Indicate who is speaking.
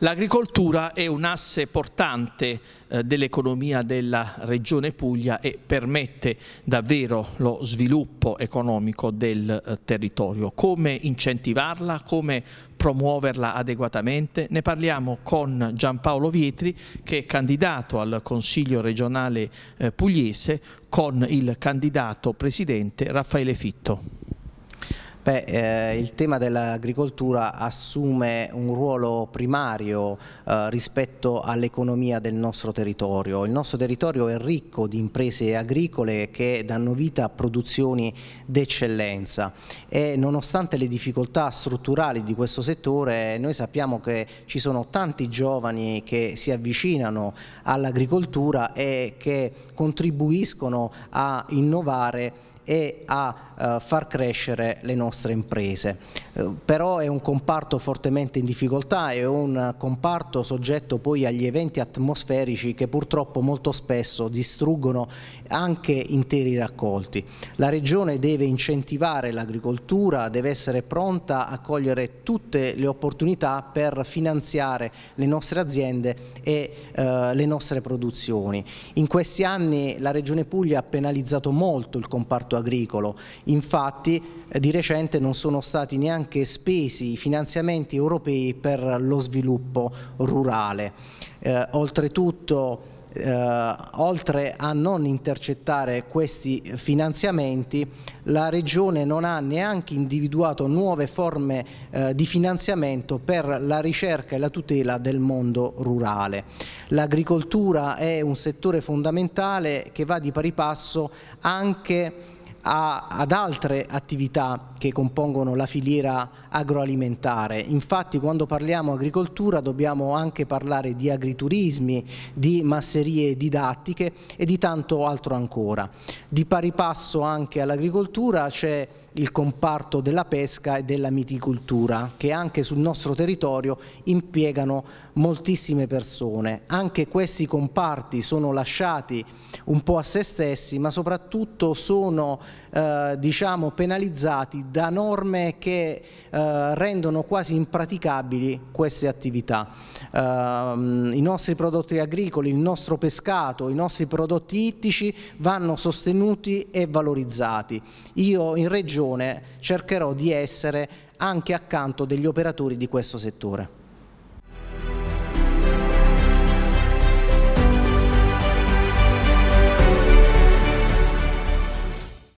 Speaker 1: L'agricoltura è un asse portante eh, dell'economia della regione Puglia e permette davvero lo sviluppo economico del eh, territorio. Come incentivarla? Come promuoverla adeguatamente? Ne parliamo con Giampaolo Vietri che è candidato al Consiglio regionale eh, pugliese con il candidato presidente Raffaele Fitto.
Speaker 2: Beh, eh, il tema dell'agricoltura assume un ruolo primario eh, rispetto all'economia del nostro territorio. Il nostro territorio è ricco di imprese agricole che danno vita a produzioni d'eccellenza e nonostante le difficoltà strutturali di questo settore noi sappiamo che ci sono tanti giovani che si avvicinano all'agricoltura e che contribuiscono a innovare e a eh, far crescere le nostre imprese però è un comparto fortemente in difficoltà, è un comparto soggetto poi agli eventi atmosferici che purtroppo molto spesso distruggono anche interi raccolti. La Regione deve incentivare l'agricoltura, deve essere pronta a cogliere tutte le opportunità per finanziare le nostre aziende e eh, le nostre produzioni. In questi anni la Regione Puglia ha penalizzato molto il comparto agricolo, infatti eh, di recente non sono stati neanche anche spesi finanziamenti europei per lo sviluppo rurale. Eh, oltretutto eh, oltre a non intercettare questi finanziamenti, la Regione non ha neanche individuato nuove forme eh, di finanziamento per la ricerca e la tutela del mondo rurale. L'agricoltura è un settore fondamentale che va di pari passo anche a, ad altre attività che compongono la filiera agroalimentare. Infatti quando parliamo agricoltura dobbiamo anche parlare di agriturismi, di masserie didattiche e di tanto altro ancora. Di pari passo anche all'agricoltura c'è il comparto della pesca e della miticoltura che anche sul nostro territorio impiegano moltissime persone. Anche questi comparti sono lasciati un po' a se stessi ma soprattutto sono eh, diciamo, penalizzati da norme che eh, rendono quasi impraticabili queste attività. Eh, I nostri prodotti agricoli, il nostro pescato, i nostri prodotti ittici vanno sostenuti e valorizzati. Io in regione regione cercherò di essere anche accanto degli operatori di questo settore.